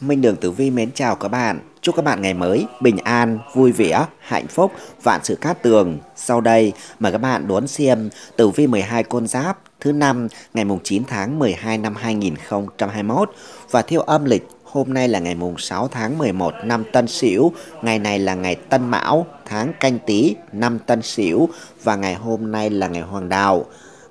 Minh Đường Tử Vi mến chào các bạn. Chúc các bạn ngày mới bình an, vui vẻ, hạnh phúc, vạn sự cát tường. Sau đây, mời các bạn đón xem Tử Vi 12 con giáp thứ năm ngày mùng 9 tháng 12 năm 2021 và theo âm lịch hôm nay là ngày mùng 6 tháng 11 năm Tân Sửu, ngày này là ngày Tân Mão, tháng Canh Tý năm Tân Sửu và ngày hôm nay là ngày Hoàng đạo.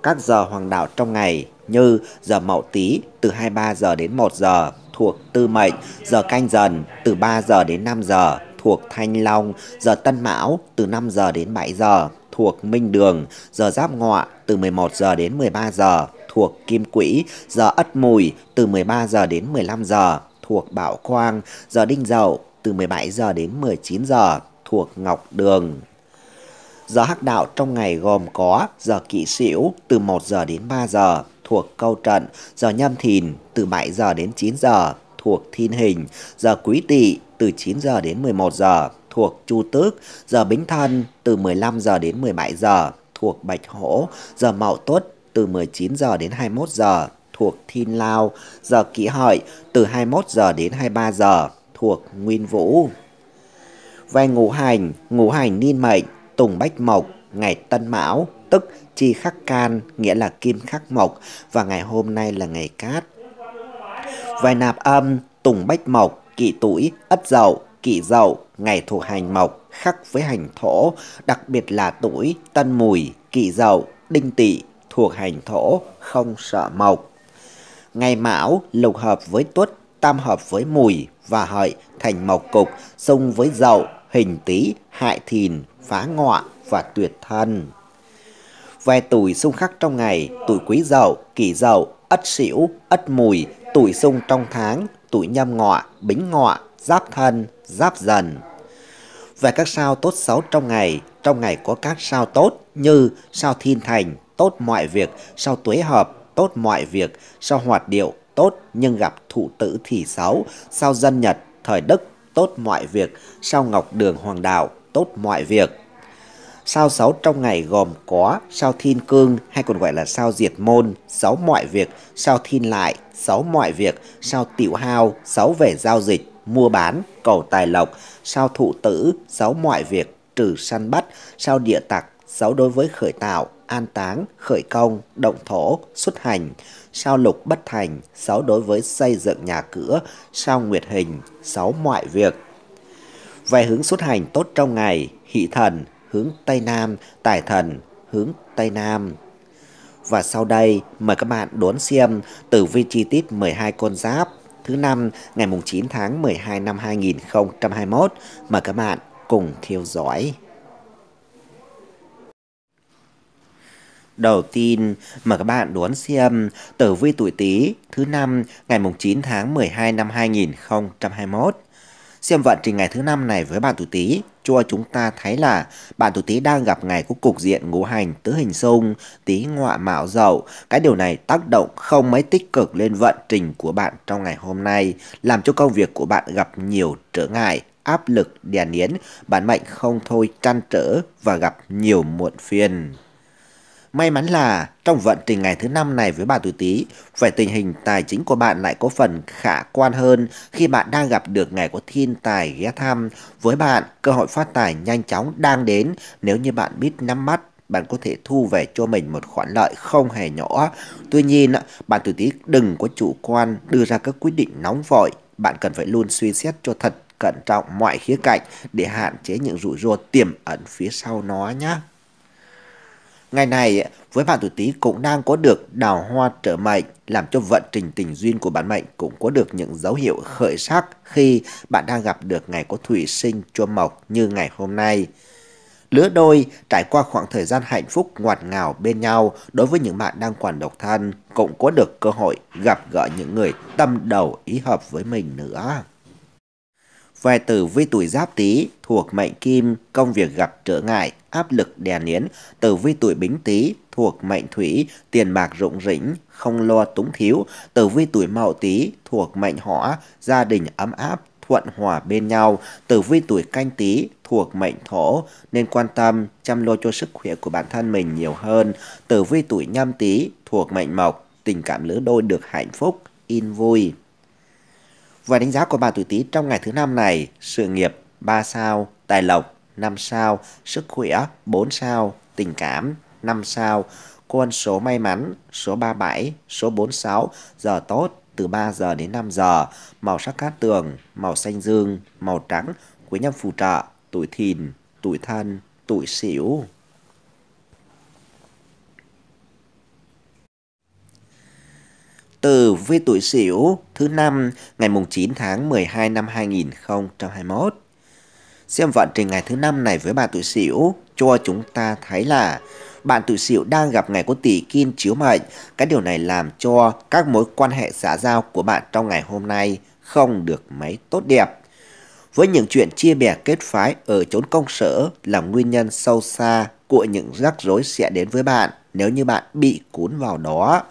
Các giờ hoàng đạo trong ngày như giờ Mậu Tý từ 23 giờ đến 1 giờ, thuộc Tư Mệnh, giờ canh dần từ 3 giờ đến 5 giờ thuộc Thanh Long, giờ Tân Mão từ 5 giờ đến 7 giờ thuộc Minh Đường, giờ Giáp Ngọ từ 11 giờ đến 13 giờ thuộc Kim Quỹ, giờ Ất Mùi từ 13 giờ đến 15 giờ thuộc Bảo Quang, giờ Đinh Dậu từ 17 giờ đến 19 giờ thuộc Ngọc Đường. Giờ hắc đạo trong ngày gồm có giờ kỵ sửu từ 1 giờ đến 3 giờ thuộc câu trận, giờ nhâm thìn từ 7 giờ đến 9 giờ thuộc thiên hình, giờ quý tỵ từ 9 giờ đến 11 giờ thuộc chu tước, giờ bính thân từ 15 giờ đến 17 giờ thuộc bạch hổ, giờ mậu tuất từ 19 giờ đến 21 giờ thuộc thiên lao, giờ kỷ hợi từ 21 giờ đến 23 giờ thuộc nguyên vũ. Về ngũ hành, ngũ hành niên mệnh, tùng bách mộc, ngày tân mão, tức chi khắc can, nghĩa là kim khắc mộc, và ngày hôm nay là ngày cát. Vài nạp âm, tùng bách mộc, kỵ tuổi, ất dậu, kỵ dậu, ngày thuộc hành mộc, khắc với hành thổ, đặc biệt là tuổi, tân mùi, kỵ dậu, đinh tỵ thuộc hành thổ, không sợ mộc. Ngày mão, lục hợp với tuất, tam hợp với mùi và hợi thành mộc cục, xung với dậu, hình tý, hại thìn, phá ngọa và tuyệt thân. Vài tuổi xung khắc trong ngày, tuổi quý dậu, kỷ dậu, ất sửu, ất mùi, tuổi xung trong tháng, tuổi nhâm ngọ, bính ngọ, giáp thân, giáp dần. Về các sao tốt xấu trong ngày, trong ngày có các sao tốt như sao thiên thành, tốt mọi việc, sao tuế hợp, tốt mọi việc, sao hoạt điệu, tốt nhưng gặp thụ tử thì xấu, sao dân nhật, thời đức, tốt mọi việc, sao ngọc đường hoàng đạo, tốt mọi việc. Sao sáu trong ngày gồm có sao thiên cương hay còn gọi là sao diệt môn, sáu mọi việc, sao thiên lại, sáu mọi việc, sao tiểu hao, sáu về giao dịch, mua bán, cầu tài lộc, sao thụ tử, sáu mọi việc, trừ săn bắt, sao địa tặc, sáu đối với khởi tạo, an táng, khởi công, động thổ, xuất hành, sao lục bất thành, sáu đối với xây dựng nhà cửa, sao nguyệt hình, sáu mọi việc. Về hướng xuất hành tốt trong ngày, hỷ thần, hướng Tây Nam, Tài Thần hướng Tây Nam. Và sau đây mời các bạn đón xem tử vi chi tiết 12 con giáp thứ năm ngày mùng 9 tháng 12 năm 2021. Mời các bạn cùng theo dõi. Đầu tiên, mời các bạn đón xem tử vi tuổi Tý thứ năm ngày mùng 9 tháng 12 năm 2021. Xem vận trình ngày thứ năm này với bạn tuổi Tý cho chúng ta thấy là bạn tuổi Tý đang gặp ngày của cục diện ngũ hành tứ hình xung, Tý ngọa Mão dậu. Cái điều này tác động không mấy tích cực lên vận trình của bạn trong ngày hôm nay, làm cho công việc của bạn gặp nhiều trở ngại, áp lực đè nén, bản mệnh không thôi trăn trở và gặp nhiều muộn phiền. May mắn là trong vận trình ngày thứ năm này với bà tuổi Tý, về tình hình tài chính của bạn lại có phần khả quan hơn khi bạn đang gặp được ngày có thiên tài ghé thăm. Với bạn, cơ hội phát tài nhanh chóng đang đến nếu như bạn biết nắm mắt, bạn có thể thu về cho mình một khoản lợi không hề nhỏ. Tuy nhiên, bạn tuổi Tý đừng có chủ quan đưa ra các quyết định nóng vội. Bạn cần phải luôn suy xét cho thật cẩn trọng mọi khía cạnh để hạn chế những rủi ro tiềm ẩn phía sau nó nhé. Ngày này, với bạn tuổi Tý cũng đang có được đào hoa trở mệnh, làm cho vận trình tình duyên của bạn mệnh cũng có được những dấu hiệu khởi sắc khi bạn đang gặp được ngày có thủy sinh cho mộc như ngày hôm nay. Lứa đôi trải qua khoảng thời gian hạnh phúc ngọt ngào bên nhau đối với những bạn đang còn độc thân cũng có được cơ hội gặp gỡ những người tâm đầu ý hợp với mình nữa. Vài tử vi tuổi giáp tý thuộc mệnh kim, công việc gặp trở ngại, áp lực đè nén. Tử vi tuổi bính tý thuộc mệnh thủy, tiền bạc rụng rỉnh, không lo túng thiếu. Tử vi tuổi mậu tý thuộc mệnh hỏa, gia đình ấm áp, thuận hòa bên nhau. Tử vi tuổi canh tý thuộc mệnh thổ nên quan tâm chăm lo cho sức khỏe của bản thân mình nhiều hơn. Tử vi tuổi nhâm tý thuộc mệnh mộc, tình cảm lứa đôi được hạnh phúc, in vui. Và đánh giá của bà tuổi Tý trong ngày thứ năm này, sự nghiệp 3 sao, tài lộc 5 sao, sức khỏe 4 sao, tình cảm 5 sao, con số may mắn số 37, số 46, giờ tốt từ 3 giờ đến 5 giờ, màu sắc cát tường, màu xanh dương, màu trắng, quý nhân phù trợ, tuổi thìn, tuổi thân, tuổi sửu. từ vi tuổi Sửu thứ năm ngày mùng 9 tháng 12 năm 2021. Xem vận trình ngày thứ năm này với bạn tuổi Sửu cho chúng ta thấy là bạn tuổi Sửu đang gặp ngày có tỷ kim chiếu mệnh. Cái điều này làm cho các mối quan hệ xã giao của bạn trong ngày hôm nay không được mấy tốt đẹp. Với những chuyện chia bè kết phái ở chốn công sở là nguyên nhân sâu xa của những rắc rối sẽ đến với bạn nếu như bạn bị cuốn vào đó.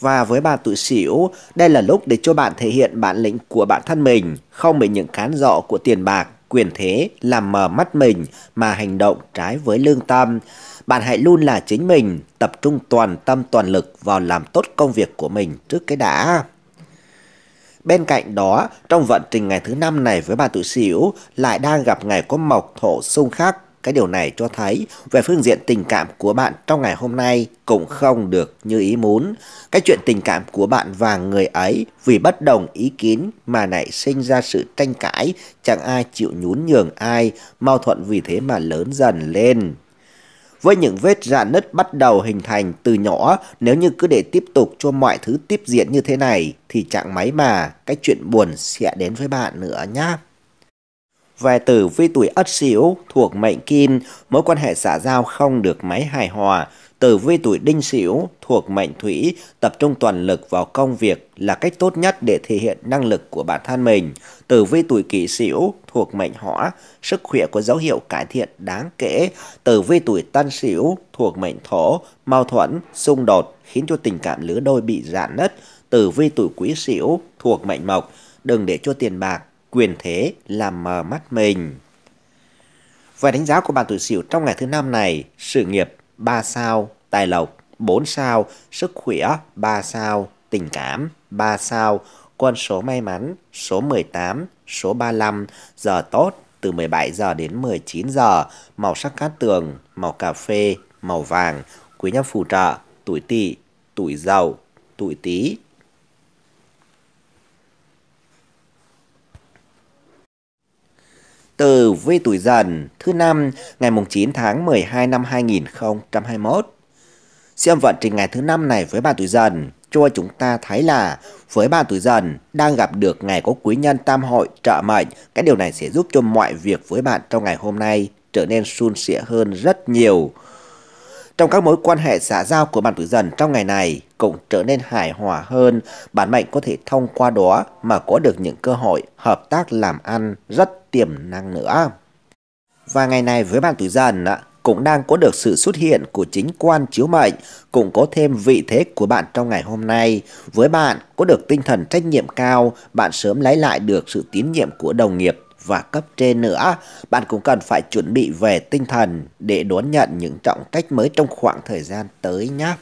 Và với bạn tuổi xỉu, đây là lúc để cho bạn thể hiện bản lĩnh của bản thân mình, không bị những cán dọ của tiền bạc, quyền thế làm mờ mắt mình mà hành động trái với lương tâm. Bạn hãy luôn là chính mình, tập trung toàn tâm toàn lực vào làm tốt công việc của mình trước cái đã. Bên cạnh đó, trong vận trình ngày thứ năm này với bà tuổi xỉu lại đang gặp ngày có mộc thổ xung khắc cái điều này cho thấy về phương diện tình cảm của bạn trong ngày hôm nay cũng không được như ý muốn. Cái chuyện tình cảm của bạn và người ấy vì bất đồng ý kiến mà nảy sinh ra sự tranh cãi, chẳng ai chịu nhún nhường ai, mâu thuẫn vì thế mà lớn dần lên với những vết rạn nứt bắt đầu hình thành từ nhỏ nếu như cứ để tiếp tục cho mọi thứ tiếp diễn như thế này thì chẳng máy mà cái chuyện buồn sẽ đến với bạn nữa nhá. Về tử vi tuổi ất sửu thuộc mệnh kim, mối quan hệ xã giao không được mấy hài hòa. Tử vi tuổi đinh sửu thuộc mệnh thủy, tập trung toàn lực vào công việc là cách tốt nhất để thể hiện năng lực của bản thân mình. Tử vi tuổi kỷ sửu thuộc mệnh hỏa, sức khỏe có dấu hiệu cải thiện đáng kể. Tử vi tuổi tân sửu thuộc mệnh thổ, mâu thuẫn, xung đột khiến cho tình cảm lứa đôi bị rạn nứt. Tử vi tuổi quý sửu thuộc mệnh mộc, đừng để cho tiền bạc quyền thế làm mờ mắt mình. Và đánh giá của bạn tuổi sửu trong ngày thứ năm này, sự nghiệp 3 sao, tài lộc 4 sao, sức khỏe 3 sao, tình cảm 3 sao, con số may mắn số 18, số 35, giờ tốt từ 17 giờ đến 19 giờ, màu sắc cát tường, màu cà phê, màu vàng, quý nhân phù trợ, tuổi tỵ, tuổi dậu, tuổi tý, từ vi tuổi dần thứ năm ngày mùng 9 tháng 12 năm 2021. Xem vận trình ngày thứ năm này với bạn tuổi dần cho chúng ta thấy là với bạn tuổi dần đang gặp được ngày có quý nhân tam hội trợ mệnh. Cái điều này sẽ giúp cho mọi việc với bạn trong ngày hôm nay trở nên suôn sẻ hơn rất nhiều trong các mối quan hệ xã giao của bạn tuổi dần trong ngày này cũng trở nên hài hòa hơn, bản mệnh có thể thông qua đó mà có được những cơ hội hợp tác làm ăn rất tiềm năng nữa. Và ngày này với bạn tuổi dần cũng đang có được sự xuất hiện của chính quan chiếu mệnh, cũng có thêm vị thế của bạn trong ngày hôm nay. Với bạn có được tinh thần trách nhiệm cao, bạn sớm lấy lại được sự tín nhiệm của đồng nghiệp và cấp trên nữa. Bạn cũng cần phải chuẩn bị về tinh thần để đón nhận những trọng trách mới trong khoảng thời gian tới nhé.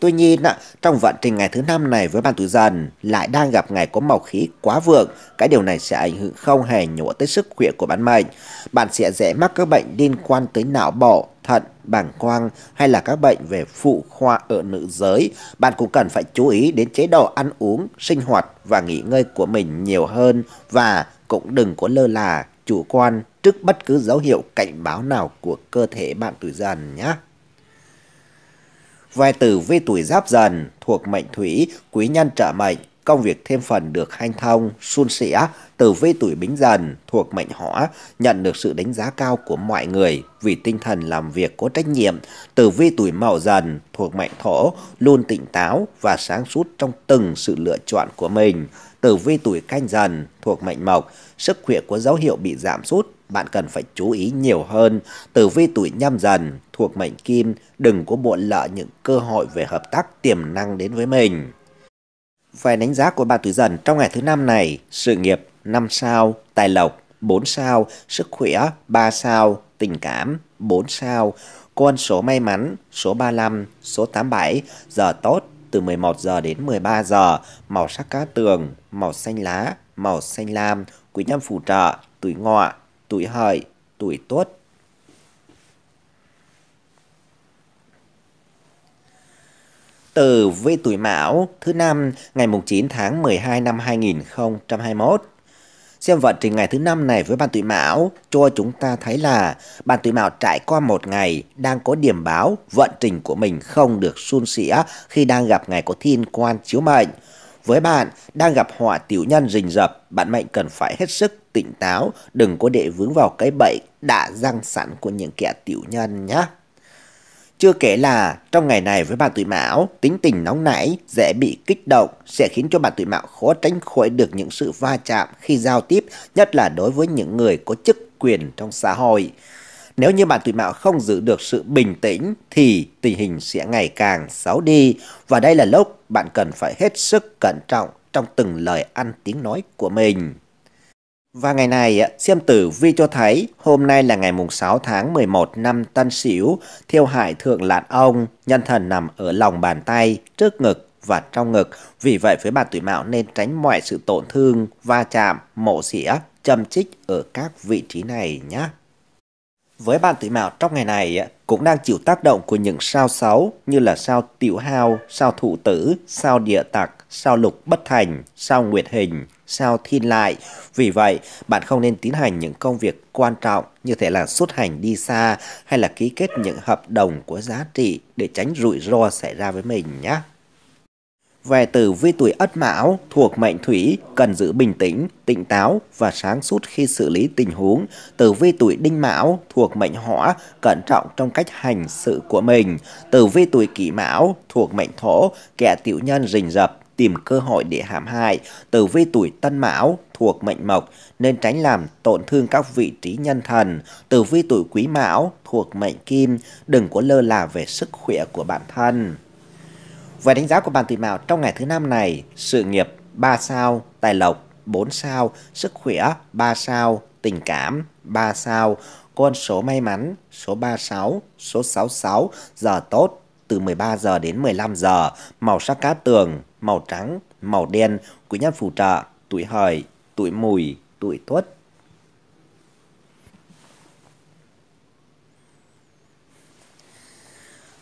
Tuy nhiên, trong vận trình ngày thứ năm này với bạn tuổi dần lại đang gặp ngày có màu khí quá vượng, cái điều này sẽ ảnh hưởng không hề nhỏ tới sức khỏe của bạn mệnh. Bạn sẽ dễ mắc các bệnh liên quan tới não bộ, thận, bàng quang hay là các bệnh về phụ khoa ở nữ giới. Bạn cũng cần phải chú ý đến chế độ ăn uống, sinh hoạt và nghỉ ngơi của mình nhiều hơn và cũng đừng có lơ là, chủ quan trước bất cứ dấu hiệu cảnh báo nào của cơ thể bạn tuổi dần nhé. Vài tử vi tuổi giáp dần thuộc mệnh thủy, quý nhân trợ mệnh, công việc thêm phần được hanh thông, suôn sẻ từ vi tuổi bính dần thuộc mệnh hỏa nhận được sự đánh giá cao của mọi người vì tinh thần làm việc có trách nhiệm từ vi tuổi mậu dần thuộc mệnh thổ luôn tỉnh táo và sáng suốt trong từng sự lựa chọn của mình tử vi tuổi canh dần thuộc mệnh mộc sức khỏe có dấu hiệu bị giảm sút bạn cần phải chú ý nhiều hơn tử vi tuổi nhâm dần thuộc mệnh kim đừng có buồn lỡ những cơ hội về hợp tác tiềm năng đến với mình về đánh giá của bạn tuổi dần trong ngày thứ năm này, sự nghiệp 5 sao, tài lộc 4 sao, sức khỏe 3 sao, tình cảm 4 sao, con số may mắn số 35, số 87, giờ tốt từ 11 giờ đến 13 giờ, màu sắc cá tường, màu xanh lá, màu xanh lam, quý nhân phù trợ, tuổi ngọ, tuổi hợi, tuổi tuất, Tử với tuổi Mão thứ năm ngày mùng 9 tháng 12 năm 2021. Xem vận trình ngày thứ năm này với bạn tuổi Mão cho chúng ta thấy là bạn tuổi Mão trải qua một ngày đang có điểm báo vận trình của mình không được suôn sẻ khi đang gặp ngày có thiên quan chiếu mệnh. Với bạn đang gặp họa tiểu nhân rình rập, bạn mệnh cần phải hết sức tỉnh táo, đừng có để vướng vào cái bẫy đã răng sẵn của những kẻ tiểu nhân nhé. Chưa kể là trong ngày này với bạn tuổi mão, tính tình nóng nảy, dễ bị kích động sẽ khiến cho bạn tuổi mão khó tránh khỏi được những sự va chạm khi giao tiếp, nhất là đối với những người có chức quyền trong xã hội. Nếu như bạn tuổi mão không giữ được sự bình tĩnh thì tình hình sẽ ngày càng xấu đi và đây là lúc bạn cần phải hết sức cẩn trọng trong từng lời ăn tiếng nói của mình. Và ngày này, xem Tử Vi cho thấy hôm nay là ngày mùng 6 tháng 11 năm Tân Sửu, thiêu hại thượng lạn ông, nhân thần nằm ở lòng bàn tay, trước ngực và trong ngực. Vì vậy với bạn tuổi mão nên tránh mọi sự tổn thương, va chạm, mổ xỉa, châm chích ở các vị trí này nhé. Với bạn tuổi mão trong ngày này cũng đang chịu tác động của những sao xấu như là sao tiểu hao, sao thủ tử, sao địa tặc, sao lục bất thành, sao nguyệt hình, sao thiên lại. Vì vậy, bạn không nên tiến hành những công việc quan trọng như thể là xuất hành đi xa hay là ký kết những hợp đồng của giá trị để tránh rủi ro xảy ra với mình nhé về tử vi tuổi Ất Mão thuộc mệnh Thủy cần giữ bình tĩnh, tỉnh táo và sáng suốt khi xử lý tình huống. Tử vi tuổi Đinh Mão thuộc mệnh Hỏa cẩn trọng trong cách hành sự của mình. Tử vi tuổi Kỷ Mão thuộc mệnh Thổ kẻ tiểu nhân rình rập tìm cơ hội để hãm hại. Tử vi tuổi Tân Mão thuộc mệnh Mộc nên tránh làm tổn thương các vị trí nhân thần. Tử vi tuổi Quý Mão thuộc mệnh Kim đừng có lơ là về sức khỏe của bản thân. Về đánh giá của bàn tùy mạo trong ngày thứ năm này, sự nghiệp 3 sao, tài lộc 4 sao, sức khỏe 3 sao, tình cảm 3 sao, con số may mắn số 36, số 66, giờ tốt từ 13 giờ đến 15 giờ, màu sắc cá tường, màu trắng, màu đen, quý nhân phù trợ, tuổi hợi, tuổi mùi, tuổi tuất,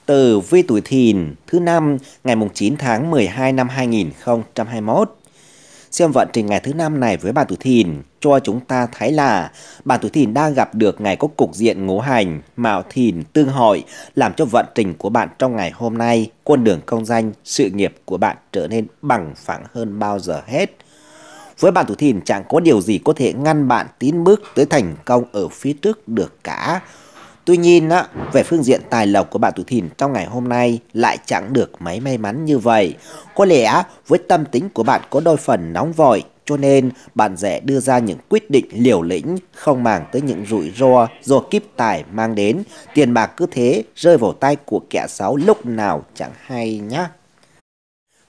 tử vi tuổi thìn thứ năm ngày 9 tháng 12 năm 2021. Xem vận trình ngày thứ năm này với bạn tuổi thìn cho chúng ta thấy là bạn tuổi thìn đang gặp được ngày có cục diện ngũ hành, mạo thìn, tương hội làm cho vận trình của bạn trong ngày hôm nay, con đường công danh, sự nghiệp của bạn trở nên bằng phẳng hơn bao giờ hết. Với bạn tuổi thìn chẳng có điều gì có thể ngăn bạn tiến bước tới thành công ở phía trước được cả Tuy nhiên, á, về phương diện tài lộc của bạn tuổi thìn trong ngày hôm nay lại chẳng được mấy may mắn như vậy. Có lẽ với tâm tính của bạn có đôi phần nóng vội, cho nên bạn dễ đưa ra những quyết định liều lĩnh không màng tới những rủi ro do kiếp tài mang đến. Tiền bạc cứ thế rơi vào tay của kẻ xấu lúc nào chẳng hay nhá.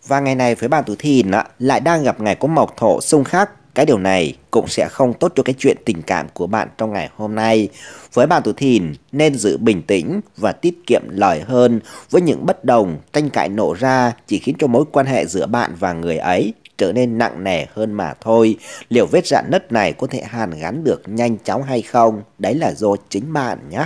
Và ngày này với bạn tuổi thìn á, lại đang gặp ngày có mộc thổ xung khắc cái điều này cũng sẽ không tốt cho cái chuyện tình cảm của bạn trong ngày hôm nay. Với bạn tuổi thìn nên giữ bình tĩnh và tiết kiệm lời hơn với những bất đồng, tranh cãi nổ ra chỉ khiến cho mối quan hệ giữa bạn và người ấy trở nên nặng nề hơn mà thôi. Liệu vết rạn nứt này có thể hàn gắn được nhanh chóng hay không? Đấy là do chính bạn nhé.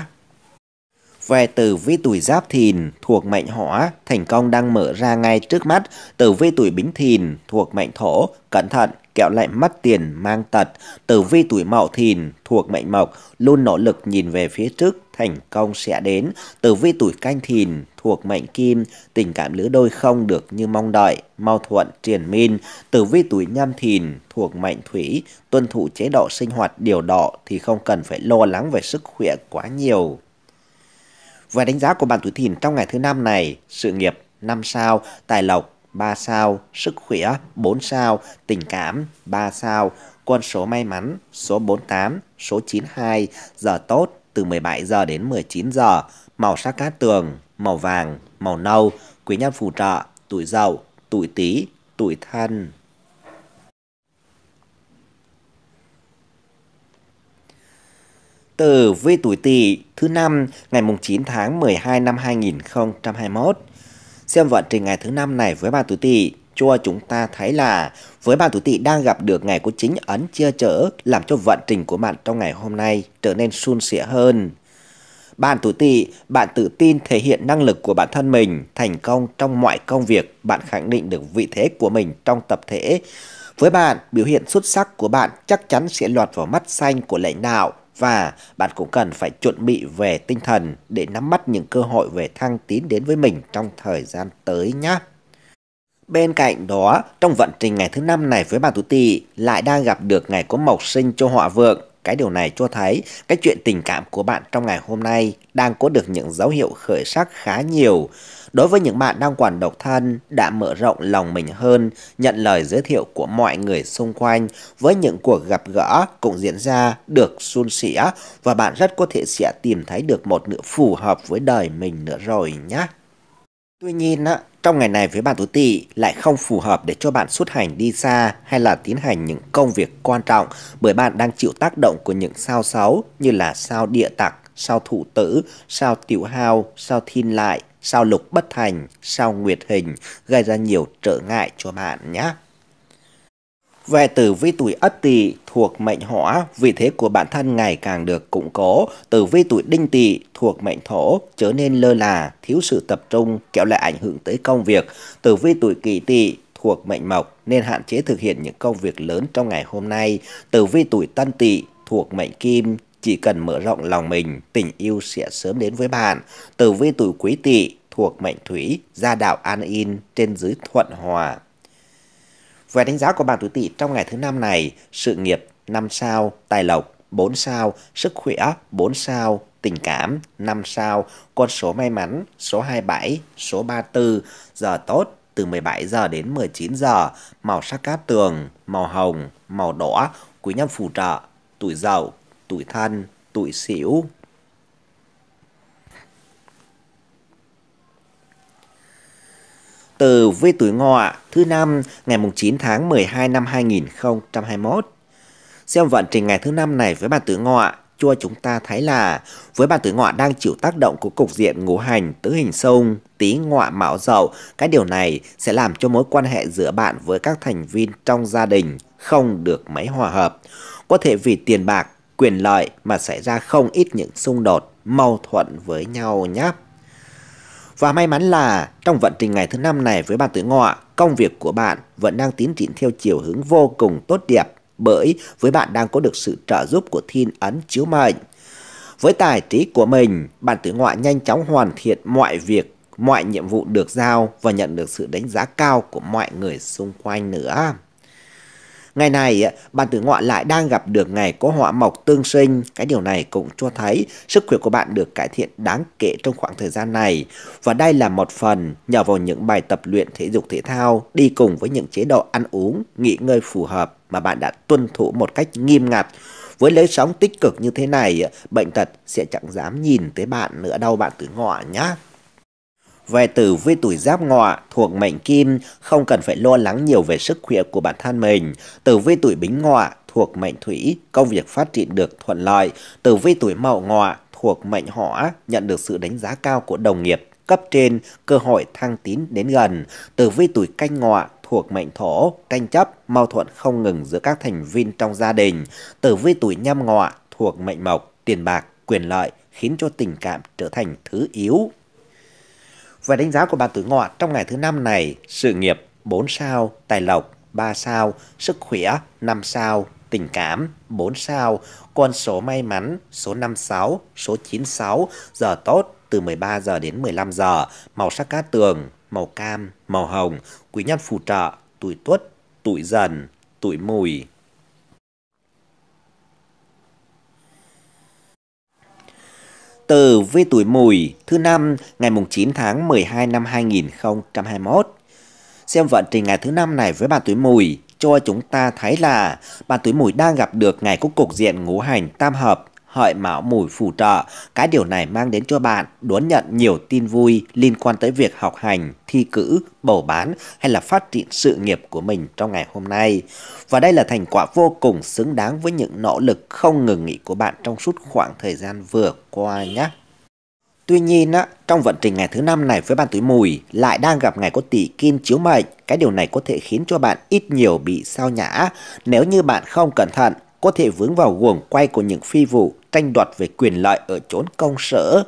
Về tử vi tuổi giáp thìn thuộc mệnh hỏa, thành công đang mở ra ngay trước mắt. Tử vi tuổi bính thìn thuộc mệnh thổ, cẩn thận kẹo lại mất tiền mang tật, tử vi tuổi mậu thìn thuộc mệnh mộc, luôn nỗ lực nhìn về phía trước, thành công sẽ đến. Tử vi tuổi canh thìn thuộc mệnh kim, tình cảm lứa đôi không được như mong đợi, mau thuận triền min. Tử vi tuổi nhâm thìn thuộc mệnh thủy, tuân thủ chế độ sinh hoạt điều độ thì không cần phải lo lắng về sức khỏe quá nhiều. Và đánh giá của bạn tuổi thìn trong ngày thứ năm này, sự nghiệp năm sao, tài lộc 3 sao, sức khỏe 4 sao, tình cảm 3 sao, quân số may mắn số 48, số 92, giờ tốt từ 17 giờ đến 19 giờ, màu sắc cát tường, màu vàng, màu nâu, quý nhân phù trợ, tuổi dậu, tuổi tý, tuổi thân. Tử vi tuổi Tỵ thứ năm ngày mùng 9 tháng 12 năm 2021 Xem vận trình ngày thứ năm này với bà tuổi tỵ cho chúng ta thấy là với bạn tuổi tỵ đang gặp được ngày có chính ấn chia chở làm cho vận trình của bạn trong ngày hôm nay trở nên suôn sẻ hơn. Bạn tuổi tỵ, bạn tự tin thể hiện năng lực của bản thân mình, thành công trong mọi công việc, bạn khẳng định được vị thế của mình trong tập thể. Với bạn, biểu hiện xuất sắc của bạn chắc chắn sẽ lọt vào mắt xanh của lãnh đạo, và bạn cũng cần phải chuẩn bị về tinh thần để nắm bắt những cơ hội về thăng tiến đến với mình trong thời gian tới nhé. Bên cạnh đó, trong vận trình ngày thứ năm này với bà Tú Tì lại đang gặp được ngày có mộc sinh cho họa vượng. Cái điều này cho thấy cái chuyện tình cảm của bạn trong ngày hôm nay đang có được những dấu hiệu khởi sắc khá nhiều. Đối với những bạn đang quản độc thân, đã mở rộng lòng mình hơn, nhận lời giới thiệu của mọi người xung quanh với những cuộc gặp gỡ cũng diễn ra được suôn sẻ và bạn rất có thể sẽ tìm thấy được một nửa phù hợp với đời mình nữa rồi nhé. Tuy nhiên, á, trong ngày này với bạn tuổi tỵ lại không phù hợp để cho bạn xuất hành đi xa hay là tiến hành những công việc quan trọng bởi bạn đang chịu tác động của những sao xấu như là sao địa tặc, sao thủ tử, sao tiểu hao, sao thiên lại, sao lục bất thành, sao nguyệt hình, gây ra nhiều trở ngại cho bạn nhé. Về tử vi tuổi ất tỵ thuộc mệnh hỏa, vị thế của bản thân ngày càng được củng cố. Tử vi tuổi đinh tỵ thuộc mệnh thổ, trở nên lơ là, thiếu sự tập trung, kéo lại ảnh hưởng tới công việc. Tử vi tuổi kỷ tỵ thuộc mệnh mộc nên hạn chế thực hiện những công việc lớn trong ngày hôm nay. Tử vi tuổi tân tỵ thuộc mệnh kim chỉ cần mở rộng lòng mình, tình yêu sẽ sớm đến với bạn. Tử vi tuổi quý tỵ thuộc mệnh thủy, gia đạo an yên trên dưới thuận hòa. Về đánh giá của bạn tuổi tỵ trong ngày thứ năm này, sự nghiệp 5 sao, tài lộc 4 sao, sức khỏe 4 sao, tình cảm 5 sao, con số may mắn số 27, số 34, giờ tốt từ 17 giờ đến 19 giờ, màu sắc cát tường, màu hồng, màu đỏ, quý nhân phù trợ, tuổi giàu tuổi thân, tuổi sửu. Từ với tuổi ngọ thứ năm ngày 9 tháng 12 năm 2021. Xem vận trình ngày thứ năm này với bạn tuổi ngọ cho chúng ta thấy là với bạn tuổi ngọ đang chịu tác động của cục diện ngũ hành tứ hình sông tý ngọ mão dậu cái điều này sẽ làm cho mối quan hệ giữa bạn với các thành viên trong gia đình không được mấy hòa hợp có thể vì tiền bạc quyền lợi mà xảy ra không ít những xung đột, mâu thuẫn với nhau nhé. Và may mắn là trong vận trình ngày thứ năm này với bạn tuổi ngọ, công việc của bạn vẫn đang tiến triển theo chiều hướng vô cùng tốt đẹp bởi với bạn đang có được sự trợ giúp của thiên ấn chiếu mệnh. Với tài trí của mình, bạn tuổi ngọ nhanh chóng hoàn thiện mọi việc, mọi nhiệm vụ được giao và nhận được sự đánh giá cao của mọi người xung quanh nữa. Ngày này, bạn tử ngọ lại đang gặp được ngày có họa mộc tương sinh. Cái điều này cũng cho thấy sức khỏe của bạn được cải thiện đáng kể trong khoảng thời gian này. Và đây là một phần nhờ vào những bài tập luyện thể dục thể thao đi cùng với những chế độ ăn uống, nghỉ ngơi phù hợp mà bạn đã tuân thủ một cách nghiêm ngặt. Với lối sống tích cực như thế này, bệnh tật sẽ chẳng dám nhìn tới bạn nữa đâu bạn tử ngọ nhé. Về tử vi tuổi giáp ngọ thuộc mệnh kim không cần phải lo lắng nhiều về sức khỏe của bản thân mình. Tử vi tuổi bính ngọ thuộc mệnh thủy, công việc phát triển được thuận lợi. Tử vi tuổi mậu ngọ thuộc mệnh hỏa nhận được sự đánh giá cao của đồng nghiệp cấp trên, cơ hội thăng tín đến gần. Tử vi tuổi canh ngọ thuộc mệnh thổ, tranh chấp, mâu thuẫn không ngừng giữa các thành viên trong gia đình. Tử vi tuổi nhâm ngọ thuộc mệnh mộc, tiền bạc, quyền lợi khiến cho tình cảm trở thành thứ yếu. Về đánh giá của bà Tử Ngọ trong ngày thứ năm này, sự nghiệp 4 sao, tài lộc 3 sao, sức khỏe 5 sao, tình cảm 4 sao, con số may mắn số 56, số 96, giờ tốt từ 13 giờ đến 15 giờ, màu sắc cát tường, màu cam, màu hồng, quý nhân phù trợ, tuổi tuất, tuổi dần, tuổi mùi. tờ về tuổi mùi thứ năm ngày 9 tháng 12 năm 2021. Xem vận trình ngày thứ năm này với bạn tuổi mùi cho chúng ta thấy là bạn tuổi mùi đang gặp được ngày có cục diện ngũ hành tam hợp hợi mão mùi phù trợ. Cái điều này mang đến cho bạn đón nhận nhiều tin vui liên quan tới việc học hành, thi cử, bầu bán hay là phát triển sự nghiệp của mình trong ngày hôm nay. Và đây là thành quả vô cùng xứng đáng với những nỗ lực không ngừng nghỉ của bạn trong suốt khoảng thời gian vừa qua nhé. Tuy nhiên, á, trong vận trình ngày thứ năm này với bạn tuổi mùi lại đang gặp ngày có tỷ kim chiếu mệnh. Cái điều này có thể khiến cho bạn ít nhiều bị sao nhã. Nếu như bạn không cẩn thận, có thể vướng vào guồng quay của những phi vụ tranh đoạt về quyền lợi ở chốn công sở.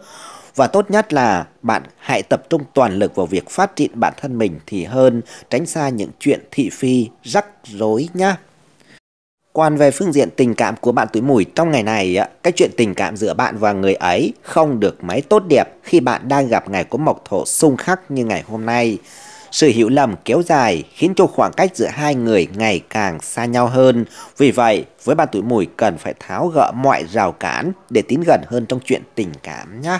Và tốt nhất là bạn hãy tập trung toàn lực vào việc phát triển bản thân mình thì hơn tránh xa những chuyện thị phi, rắc rối nhá. Quan về phương diện tình cảm của bạn tuổi mùi trong ngày này, cái chuyện tình cảm giữa bạn và người ấy không được mấy tốt đẹp khi bạn đang gặp ngày có mộc thổ xung khắc như ngày hôm nay. Sự hiểu lầm kéo dài khiến cho khoảng cách giữa hai người ngày càng xa nhau hơn. Vì vậy, với bạn tuổi mùi cần phải tháo gỡ mọi rào cản để tiến gần hơn trong chuyện tình cảm nhé.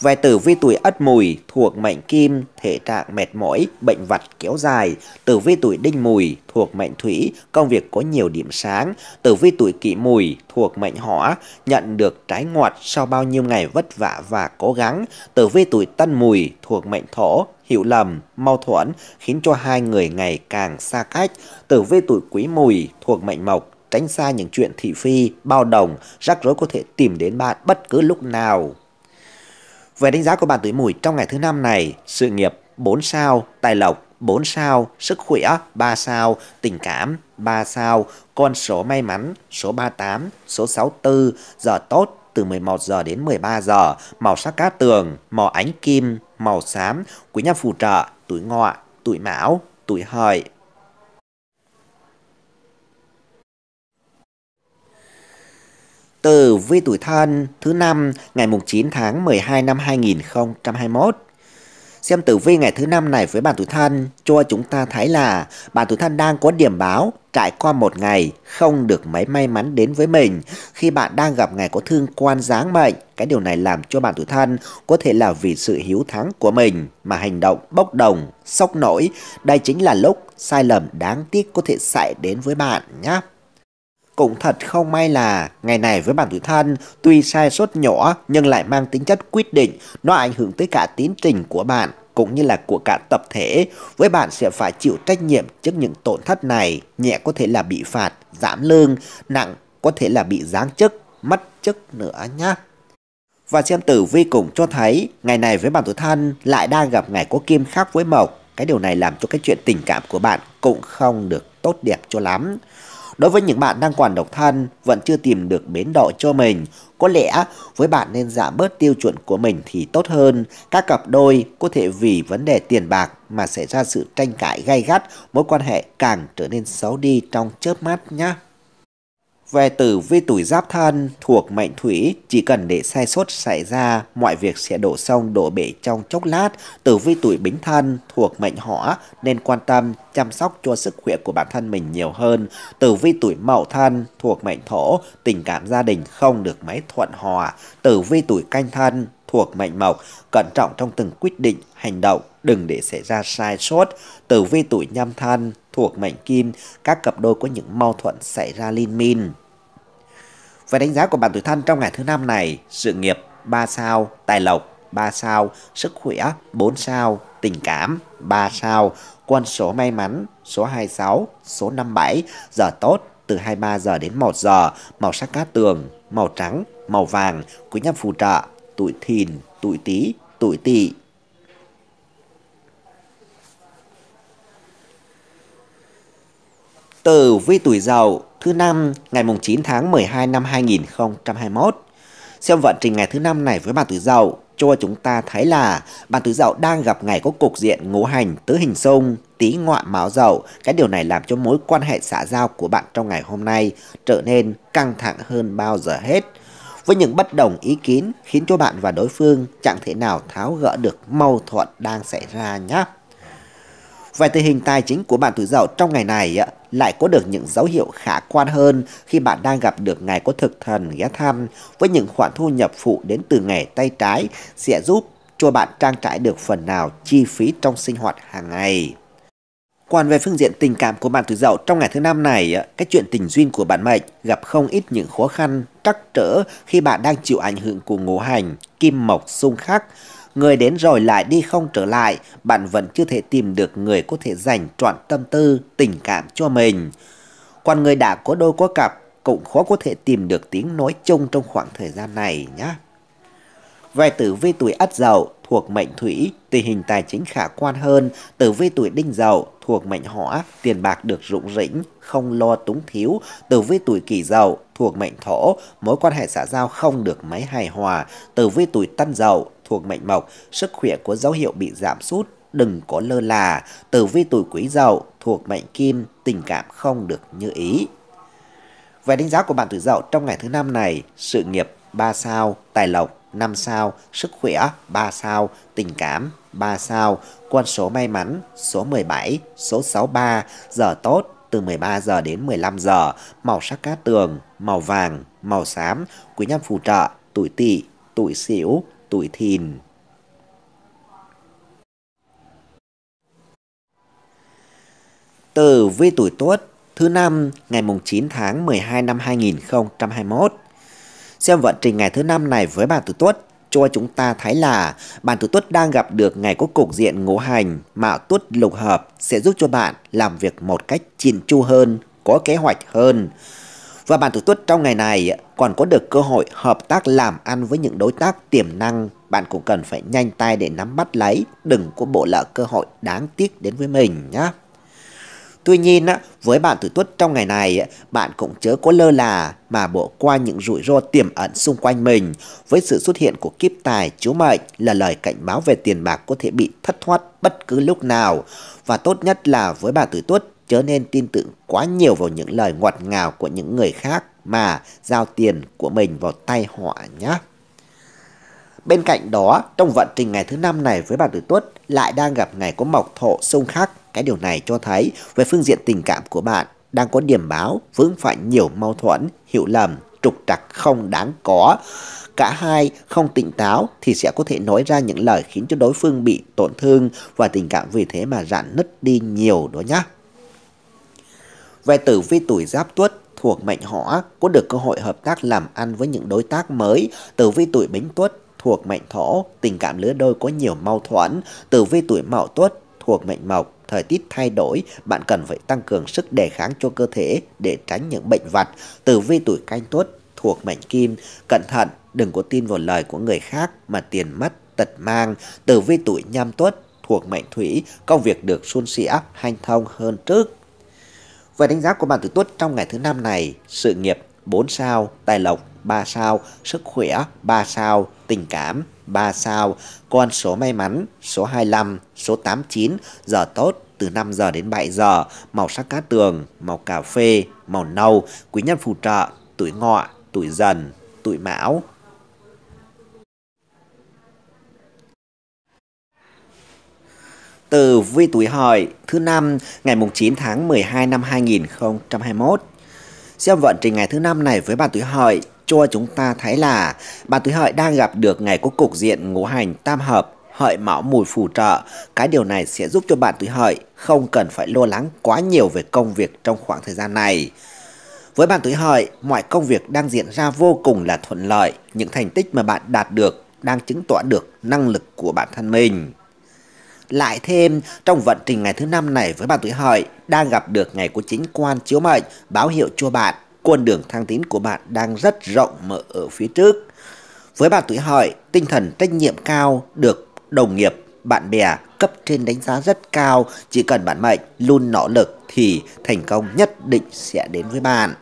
Về tử vi tuổi ất mùi thuộc mệnh kim, thể trạng mệt mỏi, bệnh vặt kéo dài. Tử vi tuổi đinh mùi thuộc mệnh thủy, công việc có nhiều điểm sáng. Tử vi tuổi kỷ mùi thuộc mệnh hỏa, nhận được trái ngọt sau bao nhiêu ngày vất vả và cố gắng. Tử vi tuổi tân mùi thuộc mệnh thổ, hiểu lầm, mâu thuẫn khiến cho hai người ngày càng xa cách. Tử vi tuổi quý mùi thuộc mệnh mộc, tránh xa những chuyện thị phi, bao đồng, rắc rối có thể tìm đến bạn bất cứ lúc nào. Về đánh giá của bạn tuổi mùi trong ngày thứ năm này, sự nghiệp 4 sao, tài lộc 4 sao, sức khỏe 3 sao, tình cảm 3 sao, con số may mắn số 38, số 64, giờ tốt từ 11 giờ đến 13 giờ, màu sắc cát tường, màu ánh kim, màu xám của nhà phù trợ tuổi ngọ, tuổi mão, tuổi hợi. từ vi tuổi thân thứ năm ngày 9 tháng 12 năm 2021 Xem tử vi ngày thứ năm này với bản tuổi thân cho chúng ta thấy là bản tuổi thân đang có điểm báo trải qua một ngày không được mấy may mắn đến với mình khi bạn đang gặp ngày có thương quan giáng mệnh cái điều này làm cho bạn tuổi thân có thể là vì sự hiếu thắng của mình mà hành động bốc đồng sốc nổi đây chính là lúc sai lầm đáng tiếc có thể xảy đến với bạn nhé cũng thật không may là ngày này với bản tự thân tuy sai sót nhỏ nhưng lại mang tính chất quyết định, nó ảnh hưởng tới cả tiến trình của bạn cũng như là của cả tập thể. Với bạn sẽ phải chịu trách nhiệm trước những tổn thất này, nhẹ có thể là bị phạt, giảm lương, nặng có thể là bị giáng chức, mất chức nữa nhá. Và xem tử vi cũng cho thấy ngày này với bạn tuổi thân lại đang gặp ngày có kim khắc với mộc. Cái điều này làm cho cái chuyện tình cảm của bạn cũng không được tốt đẹp cho lắm. Đối với những bạn đang còn độc thân, vẫn chưa tìm được bến đỗ cho mình, có lẽ với bạn nên giảm bớt tiêu chuẩn của mình thì tốt hơn. Các cặp đôi có thể vì vấn đề tiền bạc mà xảy ra sự tranh cãi gay gắt, mối quan hệ càng trở nên xấu đi trong chớp mắt nhé. Về tử vi tuổi giáp thân thuộc mệnh thủy, chỉ cần để sai sót xảy ra, mọi việc sẽ đổ sông đổ bể trong chốc lát. Tử vi tuổi bính thân thuộc mệnh hỏa nên quan tâm chăm sóc cho sức khỏe của bản thân mình nhiều hơn. Tử vi tuổi mậu thân thuộc mệnh thổ, tình cảm gia đình không được mấy thuận hòa. Tử vi tuổi canh thân thuộc mệnh mộc, cẩn trọng trong từng quyết định, hành động, đừng để xảy ra sai sót. Tử vi tuổi nhâm thân thuộc mệnh kim, các cặp đôi có những mâu thuẫn xảy ra liên minh. Về đánh giá của bạn tuổi thân trong ngày thứ năm này, sự nghiệp 3 sao, tài lộc 3 sao, sức khỏe 4 sao, tình cảm 3 sao, quân số may mắn số 26, số 57, giờ tốt từ 23 giờ đến 1 giờ, màu sắc cát tường, màu trắng, màu vàng, quý nhân phù trợ tuổi thìn, tuổi tý, tuổi tỵ. Tử vi tuổi dậu thứ năm ngày mùng 9 tháng 12 năm 2021. Xem vận trình ngày thứ năm này với bạn tuổi dậu cho chúng ta thấy là bạn tuổi dậu đang gặp ngày có cục diện ngũ hành tứ hình xung tí ngọ máu dậu cái điều này làm cho mối quan hệ xã giao của bạn trong ngày hôm nay trở nên căng thẳng hơn bao giờ hết với những bất đồng ý kiến khiến cho bạn và đối phương chẳng thể nào tháo gỡ được mâu thuẫn đang xảy ra nhé. Về tình hình tài chính của bạn tuổi Dậu trong ngày này lại có được những dấu hiệu khả quan hơn khi bạn đang gặp được ngày có thực thần ghé thăm với những khoản thu nhập phụ đến từ nghề tay trái sẽ giúp cho bạn trang trải được phần nào chi phí trong sinh hoạt hàng ngày. Còn về phương diện tình cảm của bạn tuổi dậu trong ngày thứ năm này, ờ, cái chuyện tình duyên của bạn mệnh gặp không ít những khó khăn, trắc trở khi bạn đang chịu ảnh hưởng của ngũ hành, kim mộc xung khắc. Người đến rồi lại đi không trở lại, bạn vẫn chưa thể tìm được người có thể dành trọn tâm tư, tình cảm cho mình. Còn người đã có đôi có cặp cũng khó có thể tìm được tiếng nói chung trong khoảng thời gian này nhé. Về tử vi tuổi Ất Dậu thuộc mệnh Thủy, tình hình tài chính khả quan hơn, tử vi tuổi Đinh Dậu thuộc mệnh Hỏa, tiền bạc được rụng rỉnh, không lo túng thiếu, tử vi tuổi Kỷ Dậu thuộc mệnh Thổ, mối quan hệ xã giao không được mấy hài hòa, tử vi tuổi Tân Dậu thuộc mệnh Mộc, sức khỏe có dấu hiệu bị giảm sút, đừng có lơ là, tử vi tuổi Quý Dậu thuộc mệnh Kim, tình cảm không được như ý. Về đánh giá của bạn tuổi Dậu trong ngày thứ năm này, sự nghiệp 3 sao, tài lộc 5 sao, sức khỏe 3 sao, tình cảm 3 sao, con số may mắn số 17, số 63, giờ tốt từ 13 giờ đến 15 giờ, màu sắc cát tường, màu vàng, màu xám, quý nhân phù trợ, tuổi tỵ, tuổi sửu, tuổi thìn. Từ vi tuổi Tuất thứ năm ngày mùng 9 tháng 12 năm 2021 Xem vận trình ngày thứ năm này với bạn tử tuất cho chúng ta thấy là bạn tử tuất đang gặp được ngày có cục diện ngũ hành mạo tuất lục hợp sẽ giúp cho bạn làm việc một cách chỉn chu hơn, có kế hoạch hơn. Và bạn tử tuất trong ngày này còn có được cơ hội hợp tác làm ăn với những đối tác tiềm năng. Bạn cũng cần phải nhanh tay để nắm bắt lấy, đừng có bộ lỡ cơ hội đáng tiếc đến với mình nhé. Tuy nhiên, với bạn tuổi tuất trong ngày này, bạn cũng chớ có lơ là mà bỏ qua những rủi ro tiềm ẩn xung quanh mình. Với sự xuất hiện của kiếp tài, chú mệnh là lời cảnh báo về tiền bạc có thể bị thất thoát bất cứ lúc nào. Và tốt nhất là với bạn tuổi tuất, chớ nên tin tưởng quá nhiều vào những lời ngọt ngào của những người khác mà giao tiền của mình vào tay họ nhé. Bên cạnh đó, trong vận trình ngày thứ năm này với bạn tuổi tuất lại đang gặp ngày có mộc thổ xung khắc cái điều này cho thấy về phương diện tình cảm của bạn đang có điểm báo vướng phải nhiều mâu thuẫn, hiểu lầm, trục trặc không đáng có. Cả hai không tỉnh táo thì sẽ có thể nói ra những lời khiến cho đối phương bị tổn thương và tình cảm vì thế mà rạn nứt đi nhiều đó nhá. Về tử vi tuổi giáp tuất thuộc mệnh hỏa có được cơ hội hợp tác làm ăn với những đối tác mới. Tử vi tuổi bính tuất thuộc mệnh thổ, tình cảm lứa đôi có nhiều mâu thuẫn. Tử vi tuổi mậu tuất thuộc mệnh mộc, thời tiết thay đổi, bạn cần phải tăng cường sức đề kháng cho cơ thể để tránh những bệnh vặt. Tử vi tuổi canh tuất thuộc mệnh kim, cẩn thận, đừng có tin vào lời của người khác mà tiền mất tật mang. Tử vi tuổi nhâm tuất thuộc mệnh thủy, công việc được suôn sẻ, hanh thông hơn trước. Về đánh giá của bạn tử tuất trong ngày thứ năm này, sự nghiệp 4 sao, tài lộc 3 sao, sức khỏe 3 sao, tình cảm 3 sao, con số may mắn số 25, số 89, giờ tốt từ 5 giờ đến 7 giờ, màu sắc cát tường, màu cà phê, màu nâu, quý nhân phù trợ, tuổi ngọ, tuổi dần, tuổi mão. Từ vi tuổi hợi thứ năm ngày 9 tháng 12 năm 2021. Xem vận trình ngày thứ năm này với bạn tuổi hợi cho chúng ta thấy là bạn tuổi hợi đang gặp được ngày có cục diện ngũ hành tam hợp hợi mão mùi phù trợ. Cái điều này sẽ giúp cho bạn tuổi hợi không cần phải lo lắng quá nhiều về công việc trong khoảng thời gian này. Với bạn tuổi hợi, mọi công việc đang diễn ra vô cùng là thuận lợi. Những thành tích mà bạn đạt được đang chứng tỏ được năng lực của bản thân mình. Lại thêm, trong vận trình ngày thứ năm này với bạn tuổi hợi, đang gặp được ngày của chính quan chiếu mệnh, báo hiệu cho bạn con đường thăng tiến của bạn đang rất rộng mở ở phía trước. Với bạn tuổi hợi, tinh thần trách nhiệm cao được đồng nghiệp, bạn bè, cấp trên đánh giá rất cao, chỉ cần bạn mạnh, luôn nỗ lực thì thành công nhất định sẽ đến với bạn.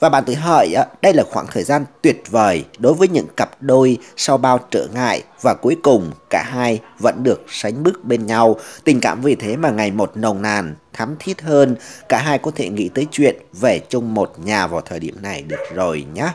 Và bạn tự hỏi đây là khoảng thời gian tuyệt vời đối với những cặp đôi sau bao trở ngại và cuối cùng cả hai vẫn được sánh bước bên nhau. Tình cảm vì thế mà ngày một nồng nàn, thắm thiết hơn, cả hai có thể nghĩ tới chuyện về chung một nhà vào thời điểm này được rồi nhé.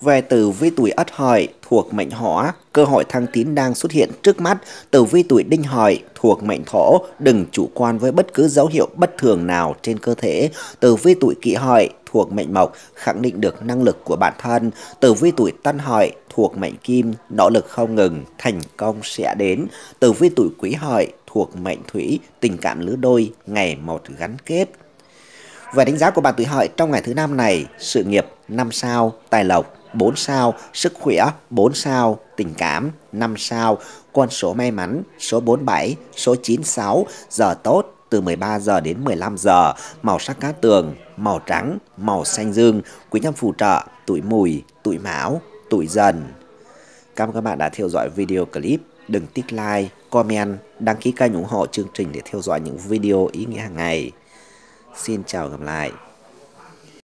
Về tử vi tuổi Ất Hợi thuộc mệnh Hỏa, cơ hội thăng tiến đang xuất hiện trước mắt. Tử vi tuổi Đinh Hợi thuộc mệnh Thổ, đừng chủ quan với bất cứ dấu hiệu bất thường nào trên cơ thể. Tử vi tuổi Kỷ Hợi thuộc mệnh Mộc, khẳng định được năng lực của bản thân. Tử vi tuổi Tân Hợi thuộc mệnh Kim, nỗ lực không ngừng, thành công sẽ đến. Tử vi tuổi Quý Hợi thuộc mệnh Thủy, tình cảm lứa đôi ngày một gắn kết. Về đánh giá của bạn tuổi hợi trong ngày thứ năm này, sự nghiệp năm sao, tài lộc 4 sao, sức khỏe 4 sao, tình cảm 5 sao, con số may mắn số 47, số 96, giờ tốt từ 13 giờ đến 15 giờ, màu sắc cá tường, màu trắng, màu xanh dương, quý nhân phù trợ, tuổi mùi, tuổi mão, tuổi dần. Cảm ơn các bạn đã theo dõi video clip. Đừng tích like, comment, đăng ký kênh ủng hộ chương trình để theo dõi những video ý nghĩa hàng ngày. Xin chào gặp lại.